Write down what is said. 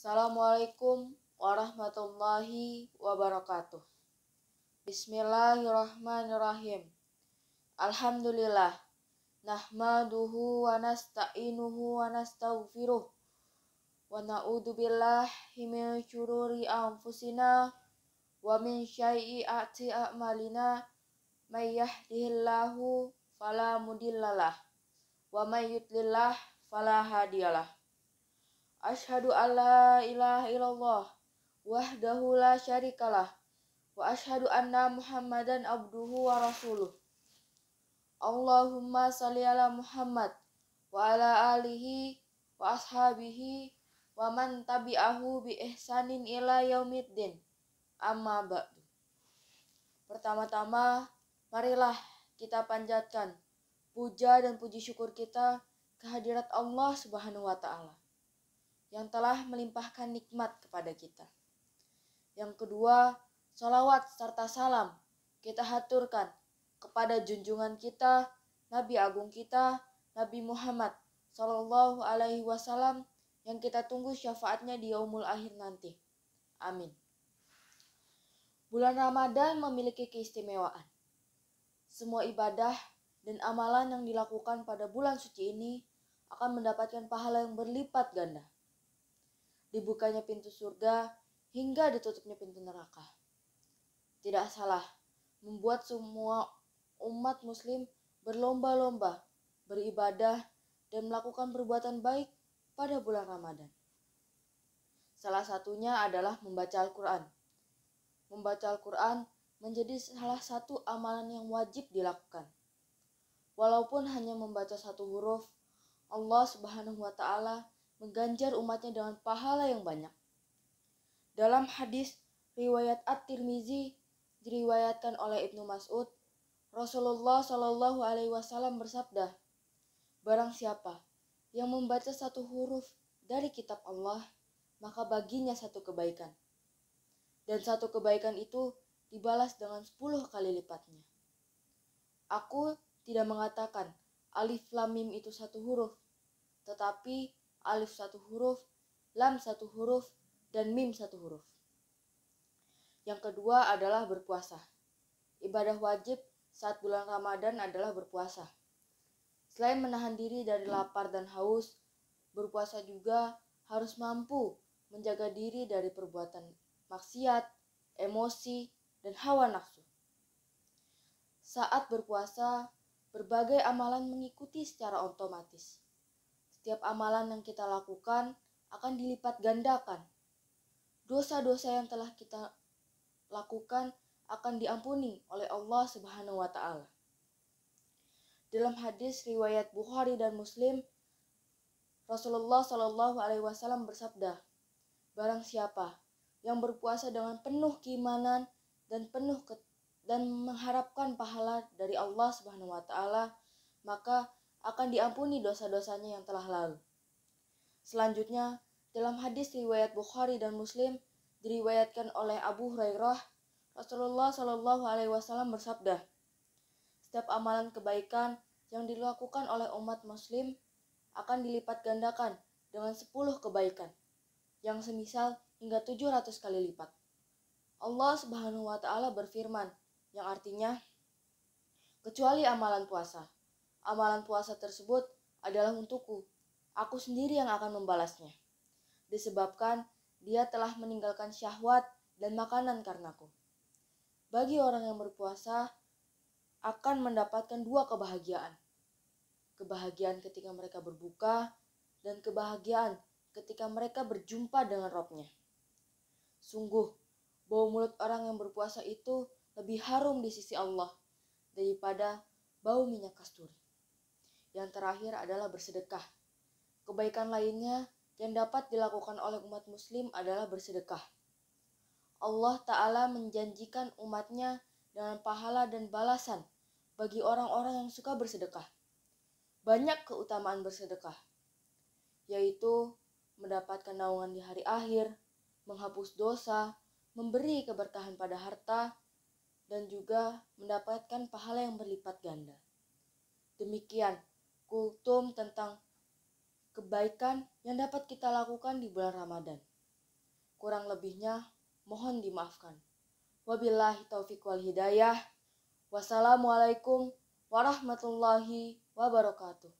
Assalamualaikum warahmatullahi wabarakatuh. Bismillahirrahmanirrahim. Alhamdulillah. Nahmaduhu wa nasta'inuhu wa nastaghfiruh. Wa na'udzu billahi min syururi anfusina wa min syai'ati a'malina. May yahdihillahu fala wa may Ashadu an la ilaha illallah wahdahu la syarikalah wa ashadu anna muhammadan abduhu wa rasuluh. Allahumma salli ala Muhammad wa ala alihi wa ashabihi wa man tabi'ahu bi ihsanin ila yaumiddin. Amma ba'du. Pertama-tama, marilah kita panjatkan puja dan puji syukur kita kehadirat Allah Subhanahu wa taala yang telah melimpahkan nikmat kepada kita. Yang kedua, salawat serta salam kita haturkan kepada junjungan kita, Nabi Agung kita, Nabi Muhammad Sallallahu Alaihi Wasallam yang kita tunggu syafaatnya di yaumul akhir nanti. Amin. Bulan Ramadan memiliki keistimewaan. Semua ibadah dan amalan yang dilakukan pada bulan suci ini akan mendapatkan pahala yang berlipat ganda dibukanya pintu surga, hingga ditutupnya pintu neraka. Tidak salah, membuat semua umat muslim berlomba-lomba, beribadah, dan melakukan perbuatan baik pada bulan Ramadan. Salah satunya adalah membaca Al-Quran. Membaca Al-Quran menjadi salah satu amalan yang wajib dilakukan. Walaupun hanya membaca satu huruf, Allah Subhanahu wa Ta'ala mengganjar umatnya dengan pahala yang banyak. Dalam hadis riwayat At-Tirmizi diriwayatkan oleh Ibnu Mas'ud, Rasulullah Shallallahu alaihi wasallam bersabda, "Barang siapa yang membaca satu huruf dari kitab Allah, maka baginya satu kebaikan." Dan satu kebaikan itu dibalas dengan sepuluh kali lipatnya. Aku tidak mengatakan alif lam mim itu satu huruf, tetapi alif satu huruf, lam satu huruf, dan mim satu huruf. Yang kedua adalah berpuasa. Ibadah wajib saat bulan Ramadan adalah berpuasa. Selain menahan diri dari lapar dan haus, berpuasa juga harus mampu menjaga diri dari perbuatan maksiat, emosi, dan hawa nafsu. Saat berpuasa, berbagai amalan mengikuti secara otomatis. Setiap amalan yang kita lakukan akan dilipat gandakan. Dosa-dosa yang telah kita lakukan akan diampuni oleh Allah Subhanahu wa taala. Dalam hadis riwayat Bukhari dan Muslim, Rasulullah Shallallahu alaihi wasallam bersabda, "Barang siapa yang berpuasa dengan penuh keimanan dan penuh ke dan mengharapkan pahala dari Allah Subhanahu wa taala, maka akan diampuni dosa-dosanya yang telah lalu. Selanjutnya, dalam hadis riwayat Bukhari dan Muslim diriwayatkan oleh Abu Hurairah, Rasulullah Shallallahu alaihi wasallam bersabda, "Setiap amalan kebaikan yang dilakukan oleh umat muslim akan dilipat gandakan dengan 10 kebaikan, yang semisal hingga 700 kali lipat." Allah Subhanahu wa taala berfirman, yang artinya kecuali amalan puasa Amalan puasa tersebut adalah untukku. Aku sendiri yang akan membalasnya. Disebabkan dia telah meninggalkan syahwat dan makanan karenaku. Bagi orang yang berpuasa, akan mendapatkan dua kebahagiaan. Kebahagiaan ketika mereka berbuka dan kebahagiaan ketika mereka berjumpa dengan robnya. Sungguh, bau mulut orang yang berpuasa itu lebih harum di sisi Allah daripada bau minyak kasturi. Yang terakhir adalah bersedekah. Kebaikan lainnya yang dapat dilakukan oleh umat muslim adalah bersedekah. Allah Ta'ala menjanjikan umatnya dengan pahala dan balasan bagi orang-orang yang suka bersedekah. Banyak keutamaan bersedekah, yaitu mendapatkan naungan di hari akhir, menghapus dosa, memberi keberkahan pada harta, dan juga mendapatkan pahala yang berlipat ganda. Demikian kultum tentang kebaikan yang dapat kita lakukan di bulan Ramadan. Kurang lebihnya, mohon dimaafkan. Wabillahi taufiq wal hidayah. Wassalamualaikum warahmatullahi wabarakatuh.